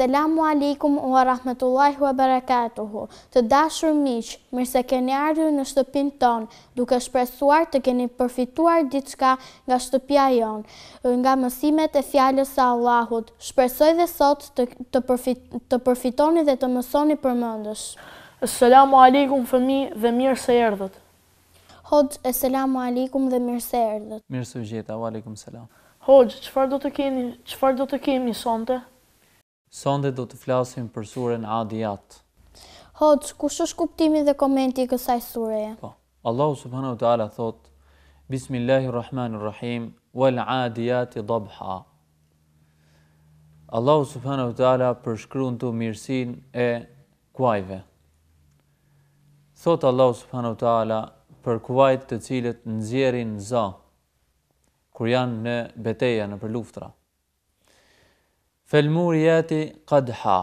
Selamu alikum wa rahmatullahi wa barakatuhu. Të dashur miqë, mirë se keni ardhë në shtëpin tonë, duke shpresuar të keni përfituar diçka nga shtëpia jonë, nga mësimet e fjallës a Allahut. Shpresoj dhe sot të, të, përfitoni dhe të mësoni për mëndësh. Selamu alikum fëmi dhe mirë se erdhët. Hoxh, selamu alikum dhe mirë se erdhët. Mirëse u gjitha, wa alikum selam. Hoxh, qëfar do të keni, qëfar do të kemi sonte? Sonde do të flasim për surën Adiyat. Hoc, kush është kuptimi dhe komenti i kësaj sureje? Po. Allahu subhanahu wa taala thot: Bismillahirrahmanirrahim wal adiyati dabha. Allahu subhanahu wa taala përshkruan tu mirësinë e kuajve. Thot Allahu subhanahu wa taala për kuajt të cilët nxjerrin zë kur janë në betejë, në për luftra. Felmurjeti qadha.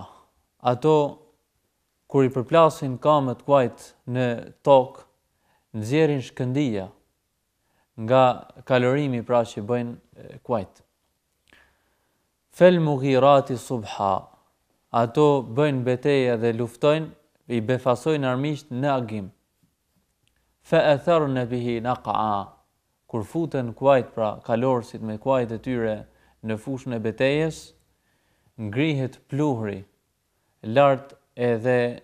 Ato kur i përplasin kamët kuajt në tokë, nxjerrin shkëndija nga kalorimi pra që bëjnë kuajt. Felmughirati subha. Ato bëjnë betejë dhe luftojnë i befasojnë armiqt në agim. Fa bihi në naqa. Kur futen kuajt pra kalorësit me kuajt e tyre në fushën e betejës, ngrihet pluhri lart edhe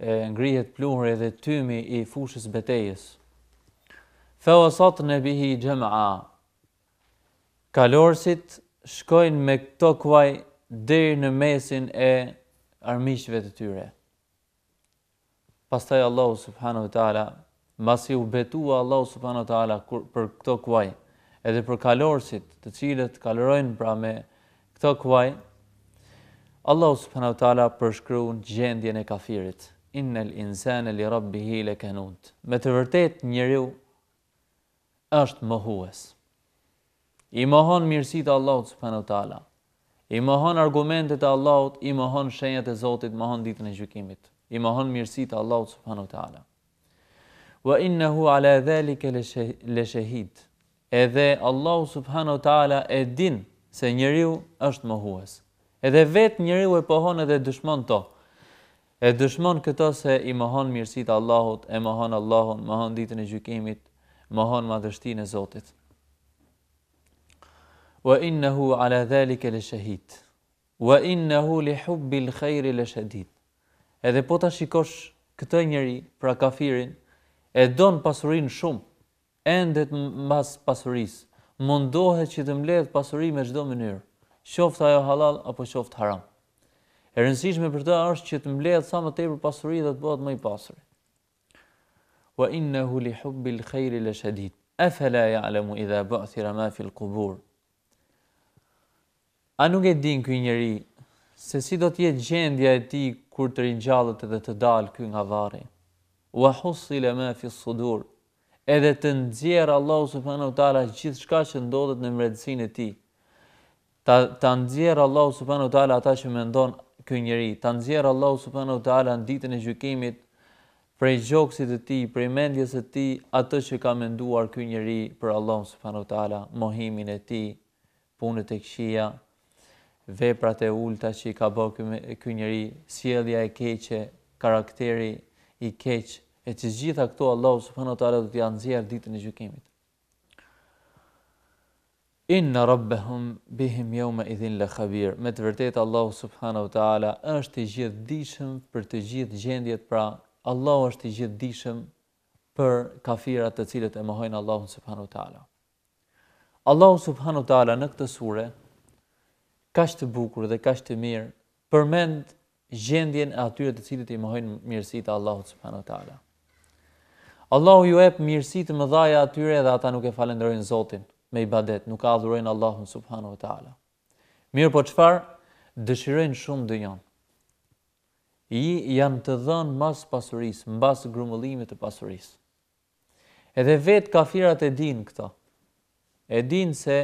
e ngrihet pluhri edhe tymi i fushës betejës. Fa wasat nabihi jam'a. Kalorësit shkojnë me këto kuaj deri në mesin e armiqve të tyre. Pastaj Allahu subhanahu wa taala masi u betua Allahu subhanahu wa taala për këto kuaj, edhe për kalorësit, të cilët kalorojnë pra me këto kuaj. Allah subhanahu wa taala përshkruan gjendjen e kafirit. Innal insana li rabbihi lakanut. Me të vërtetë njeriu është mohues. I mohon mirësitë e Allahut subhanahu wa taala. I mohon argumentet e Allahut, i mohon shenjat e Zotit, mohon ditën e gjykimit. I mohon mirësitë e Allahut subhanahu wa taala. Wa innahu ala zalika la shahid. Edhe Allahu subhanahu wa taala e din se njeriu është mohues. Edhe njëri njeriu e pohon edhe dëshmon to. E dëshmon këto se i mohon mirësitë të Allahut, e mohon Allahun, mohon ditën e gjykimit, mohon madhështinë e Zotit. Wa innahu ala zalika li shahid. Wa innahu li hubbi al khair shadid. Edhe po ta shikosh këtë njeri, pra kafirin, e don pasurinë shumë, endet mbas pasurisë. Mundohet që të mbledh pasurin me çdo mënyrë qoftë ajo halal apo qoftë haram. E rëndësishme për të është që të mblehet sa më tepër pasuri dhe të bëhet më i pasur. Wa innahu li hubbil khair la shadid. Afala ya'lamu idha ba'thira ma fi al-qubur. A nuk e din ky njeri se si do të jetë gjendja e tij kur të ringjallet edhe të dalë ky nga varri? Wa husila ma fi al-sudur. Edhe të nxjerr Allahu subhanahu wa taala gjithçka që ndodhet në mbretësinë e tij ta ta nxjerr Allahu subhanahu wa taala ata që mendon ky njeri, ta nxjerr Allahu subhanahu wa taala në ditën e gjykimit prej gjoksit të tij, prej mendjes së tij atë që ka menduar ky njeri për Allahun subhanahu wa taala, mohimin e tij, punët e këqija, veprat e ulta që i ka bërë ky ky njeri, sjellja e keqe, karakteri i keq, e të gjitha këto Allahu subhanahu wa taala do t'i nxjerr ditën e gjykimit inna rabbahum bihim yawma idhin la khabir me të vërtetë Allahu subhanahu wa taala është i dishëm për të gjithë gjendjet pra Allahu është i dishëm për kafirat të cilët e mohojnë Allahun subhanahu wa taala Allahu subhanahu wa taala në këtë sure kaq të bukur dhe kaq të mirë përmend gjendjen e atyre të cilët i mohojnë mirësitë Allahut subhanahu wa taala Allahu ju jep mirësitë më dhaja atyre dhe ata nuk e falenderojnë Zotin me ibadet, nuk adhurojnë Allahun subhanahu wa taala. Mirë, po çfarë dëshirojnë shumë dënyon? I janë të dhënë mbas pasurisë, mbas grumbullimit të pasurisë. Edhe vet kafirat e dinë këto. E dinë se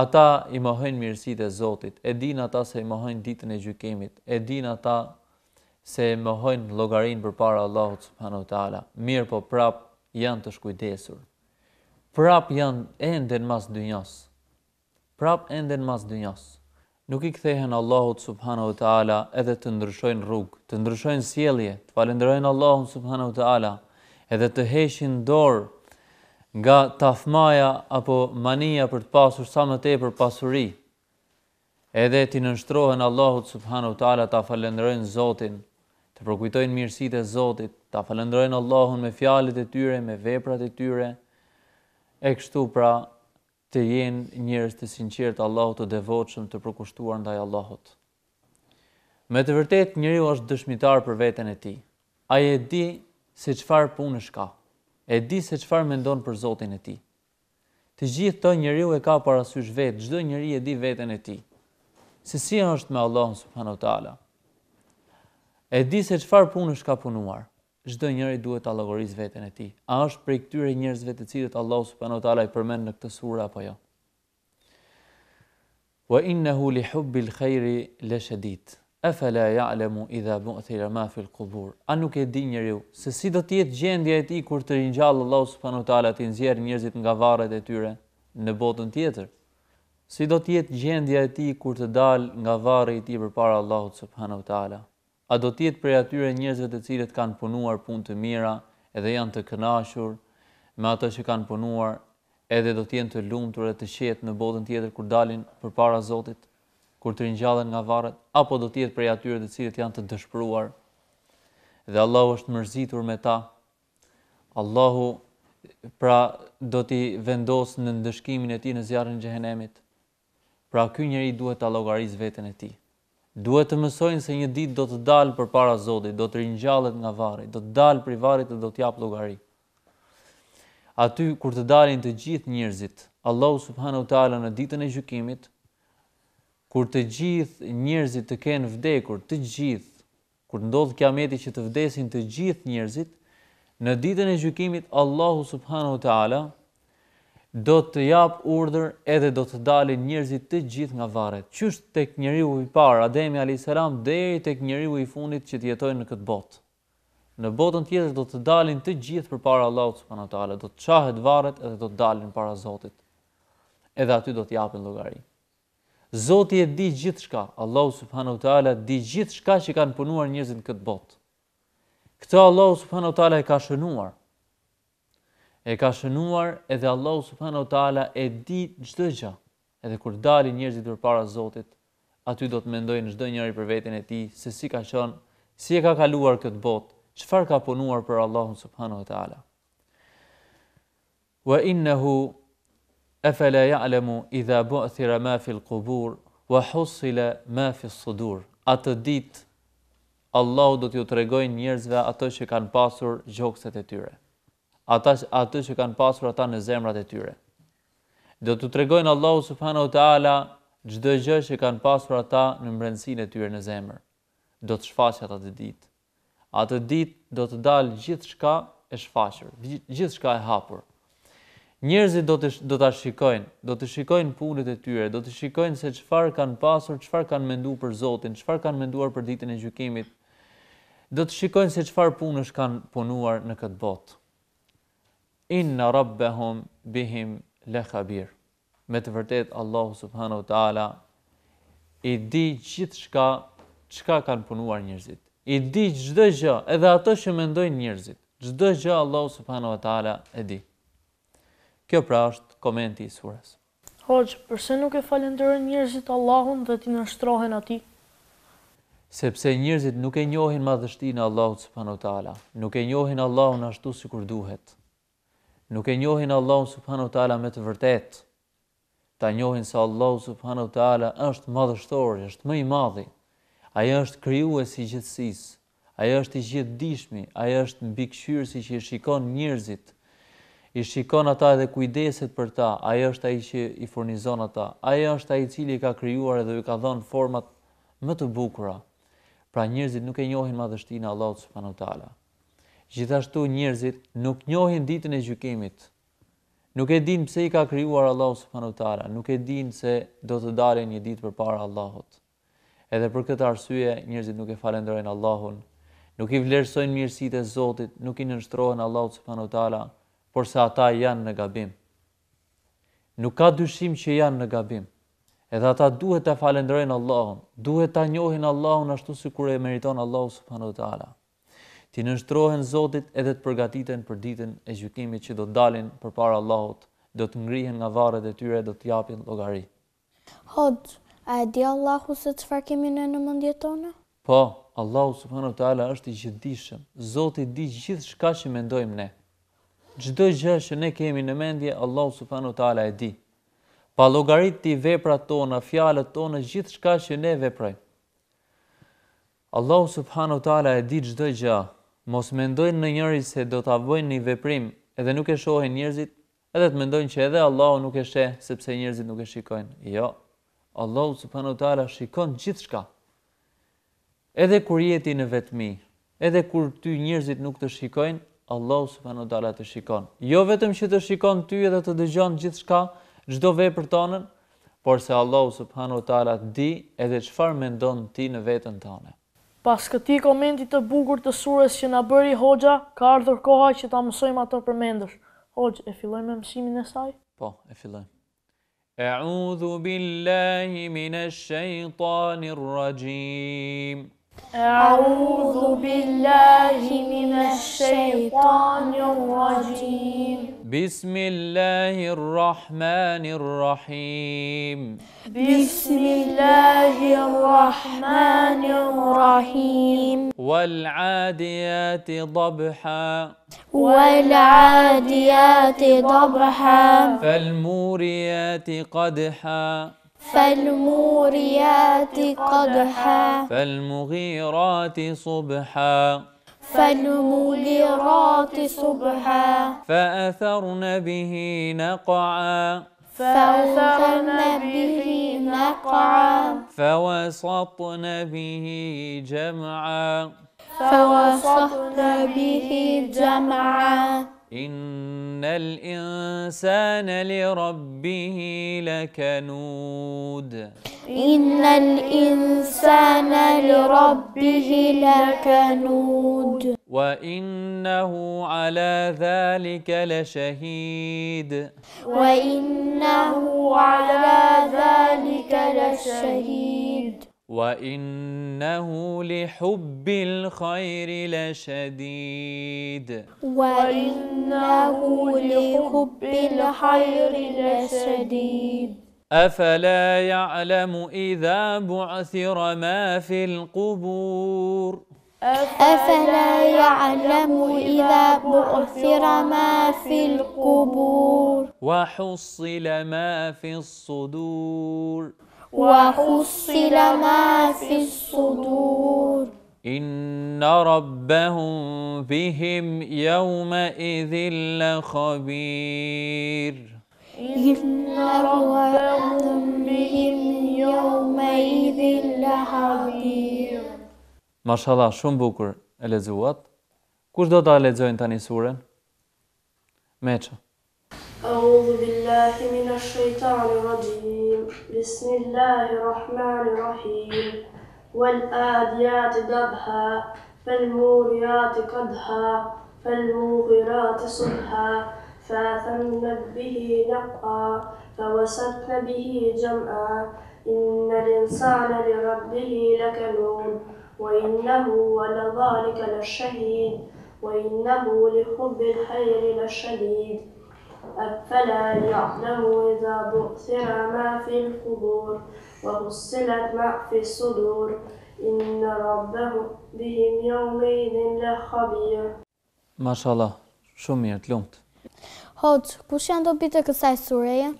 ata i mohojnë mirësitë e Zotit, e dinë ata se i mohojnë ditën e gjykimit, e dinë ata se mohojnë llogarinë përpara Allahut subhanahu wa taala. Mirë, po prap janë të shkujdesur prap janë ende në mas dynjas. Prap ende në mas dynjas. Nuk i kthehen Allahut subhanahu wa taala edhe të ndryshojnë rrugë, të ndryshojnë sjellje, të falenderojnë Allahun subhanahu wa taala, edhe të heqin dorë nga tafmaja apo mania për të pasur sa më tepër pasuri. Edhe ti nënshtrohen Allahut subhanahu wa taala ta falenderojnë Zotin, të përkujtojnë mirësitë e Zotit, ta falenderojnë Allahun me fjalët e tyre, me veprat e tyre, e kështu pra të jenë njërës të sinqirë të Allahot të devotëshëm të përkushtuar ndaj Allahot. Me të vërtet, njëri është dëshmitar për vetën e ti. A e di se qëfar punë ka, e di se qëfar mendon për Zotin e ti. Të gjithë të njëri e ka parasysh vetë, gjdo njëri e di vetën e ti. Se si është me Allahon, subhanu tala. E di se qëfar punë ka punuar çdo njeri duhet të allogoris veten e tij. A është prej këtyre njerëzve të cilët Allah subhanahu wa taala i përmend në këtë sura apo jo? Wa innahu li hubbil khairi la shadid. Afala ya'lamu idha bu'thira ma fil qubur? A nuk e di njeriu se si do të jetë gjendja e tij kur të ringjallë Allah subhanahu wa taala të nxjerr njerëzit nga varret e tyre në botën tjetër? Si do të jetë gjendja e tij kur të dalë nga varri i tij përpara Allahut subhanahu wa taala? a do të jetë prej atyre njerëzve të cilët kanë punuar punë të mira dhe janë të kënaqur me ato që kanë punuar, edhe do të jenë të lumtur e të qetë në botën tjetër kur dalin përpara Zotit, kur të rinjallën nga varret, apo do të jetë prej atyre të cilët janë të dëshpëruar dhe Allahu është mërzitur me ta. Allahu pra do t'i vendosë në ndëshkimin e ti në zjarën gjehenemit, pra kënjëri duhet t'a logarizë vetën e ti. Duhet të mësojnë se një ditë do të dalë për para zodit, do të rinjallet nga varit, do të dalë për i varit dhe do të japë logari. Aty, kur të dalin të gjithë njërzit, Allah subhanu ta'ala në ditën e gjukimit, kur të gjithë njërzit të kenë vdekur, të gjithë, kur ndodhë kja meti që të vdesin të gjithë njërzit, në ditën e gjukimit, Allah subhanu ta'ala, do të jap urdhër edhe do të dalin njerëzit të gjithë nga varret. Qysh tek njeriu i parë, Ademi alayhiselam, deri tek njeriu i fundit që jetojnë në këtë botë. Në botën tjetër do të dalin të gjithë përpara Allahut subhanahu wa taala, do të çahet varret edhe do të dalin para Zotit. Edhe aty do të japin llogari. Zoti e di gjithçka. Allahu subhanahu wa taala di gjithçka që kanë punuar njerëzit në këtë botë. Këtë Allahu subhanahu wa taala e ka shënuar e ka shënuar edhe Allahu subhanahu wa taala e di çdo gjë. Edhe kur dalin njerëzit përpara Zotit, aty do të mendojnë çdo njeri për veten e tij se si ka qenë, si e ka kaluar këtë botë, çfarë ka punuar për Allahun subhanahu wa taala. Wa innahu afala ya'lamu idha bu'thira ma fi al-qubur wa husila ma fi as-sudur. Atë ditë Allahu do t'ju tregojë njerëzve ato që kanë pasur gjoksat e tyre ata ato që kanë pasur ata në zemrat e tyre. Do t'u tregojnë Allahu subhanahu wa taala çdo gjë që kanë pasur ata në mbrendsinë e tyre në zemër. Do të shfaqet atë ditë. Atë ditë do të dalë gjithçka e shfaqur, gjithçka e hapur. Njerëzit do të do ta shikojnë, do të shikojnë punët e tyre, do të shikojnë se çfarë kanë pasur, çfarë kanë menduar për Zotin, çfarë kanë menduar për ditën e gjykimit. Do të shikojnë se çfarë punësh kanë punuar në këtë botë inna rabbahum bihim la khabir. Me të vërtet Allahu subhanahu wa taala i di gjithçka çka kanë punuar njerëzit. I di çdo gjë, edhe ato që mendojnë njerëzit. Çdo gjë Allahu subhanahu wa taala e di. Kjo pra është komenti i surës. Hoqë, pse nuk e falenderojnë njerëzit Allahun dhe ti nështrohen ati? Sepse njerëzit nuk e njohin madhështinë në Allahut subhanahu wa taala, nuk e njohin Allahun ashtu si kur duhet nuk e njohin Allahun subhanahu wa taala me të vërtetë. Ta njohin se Allahu subhanahu wa taala është më është më i madhi. Ai është krijuesi i gjithësisë. Ai është i gjithdijshëm, ai është mbikëqyrësi që i shikon njerëzit. I shikon ata dhe kujdeset për ta. Ai është ai që i furnizon ata. Ai është ai i cili ka krijuar dhe i ka dhënë format më të bukura. Pra njerëzit nuk e njohin madhështinë e Allahut subhanahu wa taala. Gjithashtu njerëzit nuk njohin ditën e gjykimit. Nuk e din pse i ka krijuar Allahu subhanu teala, nuk e din se do të dalin një ditë përpara Allahut. Edhe për këtë arsye njërzit nuk e falenderojnë Allahun, nuk i vlerësojnë mirësitë e Zotit, nuk i nënshtrohen Allahut subhanu teala, por se ata janë në gabim. Nuk ka dyshim që janë në gabim. Edhe ata duhet të falenderojnë Allahun, duhet ta njohin Allahun ashtu si kur e meriton Allahu subhanu teala ti nështrohen Zotit edhe të përgatiten për ditën e gjykimit që do të dalin për para Allahot, do të ngrihen nga varet e tyre, do të japin logari. Hodz, a e di Allahu se të farë kemi në në mëndje tonë? Po, Allahu subhanu ta'ala është i gjithdishëm, Zotit di gjithë shka që mendojmë ne. Gjdo gjë që ne kemi në mendje, Allahu subhanu ta'ala e di. Pa logarit ti vepra tona, fjalet tona, gjithë shka që ne veprajmë. Allahu subhanu ta'ala e di gjdo gjë, mos mendojnë në njëri se do të avojnë një veprim edhe nuk e shohen njërzit, edhe të mendojnë që edhe Allahu nuk e shë, sepse njërzit nuk e shikojnë. Jo, Allahu subhanu tala shikon gjithë shka. Edhe kur jeti në vetëmi, edhe kur ty njërzit nuk të shikojnë, Allahu subhanu tala të shikon. Jo vetëm që të shikon ty edhe të dëgjon gjithë shka, gjdo vepër tonën, por se Allahu subhanu tala di edhe qëfar mendon ti në vetën tonë. Pas këti komentit të bugur të surës që në bëri Hoxha, ka ardhur koha që ta mësojmë ato përmendër. Hoxha, e filloj me mësimin e saj? Po, e filloj. E u billahi mine shëjtanir rajim. E u billahi mine shëjtanir rajim. بسم الله الرحمن الرحيم بسم الله الرحمن الرحيم والعاديات ضبحا والعاديات ضبحا فالموريات قدحا فالموريات قدحا فالمغيرات صبحا فالمغيرات صبحا فأثرن به نقعا فأثرن به نقعا فوسطن به جمعا فوسطن به جمعا إن الإنسان لربه لكنود إن الإنسان لربه لكنود وإنه على ذلك لشهيد وإنه على ذلك لشهيد وإنه لحب الخير لشديد وإنه لحب الخير لشديد أفلا يعلم إذا بعثر ما في القبور أفلا يعلم إذا بعثر ما في القبور وحصل ما في الصدور wa husila ma fi sudur. Inna rabbahum bihim yawma idhil khabir. Inna rabbahum bihim jaume idhil khabir. Mashallah, shumë bukur e lezuat. Kush do të lezojnë të një suren? Meqa. أعوذ بالله من الشيطان الرجيم بسم الله الرحمن الرحيم والآديات ذبحا فالموريات قدحا فالموغرات صبحا فأثمن به نقعا فوسطن به جمعا إن الإنسان لربه لكنون وإنه ولذلك لشهيد وإنه لحب الخير لشديد أفلا يعلم إذا بؤثر ما في القبور وحصلت ما في الصدور إن ربهم بهم يومئذ لخبير ما شاء الله شو ميرت لومت هوت janë ياندو بيتك kësaj sureje?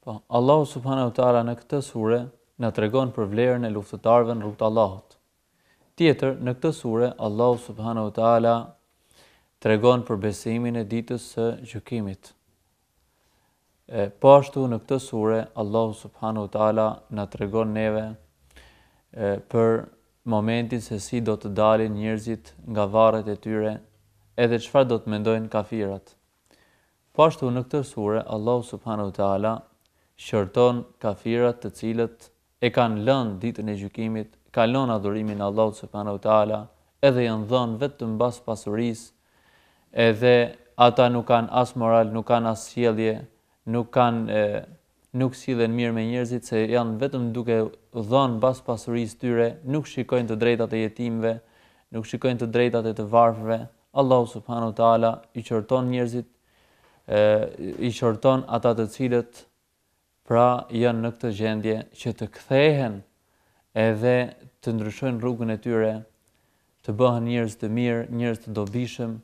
Po, Allahu subhanahu wa taala në këtë sure na tregon për vlerën e luftëtarëve në rrugt Allahot. Allahut. Tjetër, në këtë sure Allahu subhanahu wa taala tregon për besimin e ditës së gjykimit. E, po ashtu në këtë sure, Allahu subhanu t'ala në të regon neve e, për momentin se si do të dalin njërzit nga varet e tyre edhe qëfar do të mendojnë kafirat. Po ashtu në këtë sure, Allahu subhanu t'ala shërton kafirat të cilët e kanë lënë ditën e gjykimit, kanë lënë adhurimin Allahu subhanu t'ala edhe janë dhënë vetë të mbas pasuris edhe ata nuk kanë as moral, nuk kanë as sjelje, nuk kanë nuk sillen mirë me njerëzit se janë vetëm duke dhënë pas pasurisë tyre, nuk shikojnë të drejtat e jetimëve, nuk shikojnë të drejtat e të varfërve. Allahu subhanahu wa taala i qorton njerëzit, e i qorton ata të cilët pra janë në këtë gjendje që të kthehen edhe të ndryshojnë rrugën e tyre, të bëhen njerëz të mirë, njerëz të dobishëm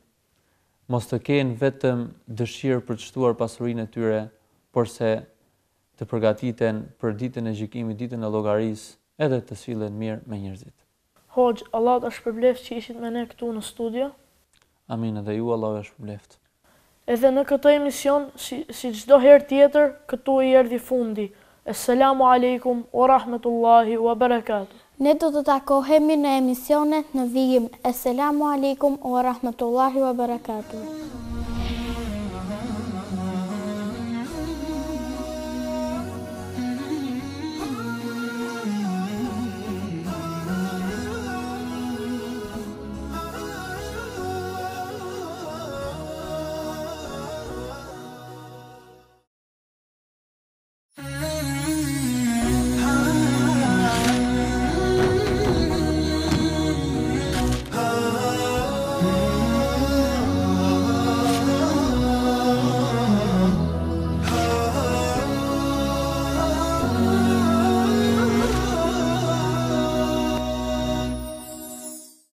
mos të kenë vetëm dëshirë për të shtuar pasurinë e tyre, por se të përgatiten për ditën e gjykimit, ditën e llogarisë, edhe të sillen mirë me njerëzit. Hoxh, Allah ta shpërbleft që ishit me ne këtu në studio. Amin, edhe ju Allah ta shpërbleft. Edhe në këtë emision, si çdo herë tjetër, këtu i erdhi fundi. Assalamu alaykum wa rahmatullahi wa barakatuh. Ne do të takohemi në emisione në vijim. Esselamu alikum wa rahmatullahi wa barakatuhu.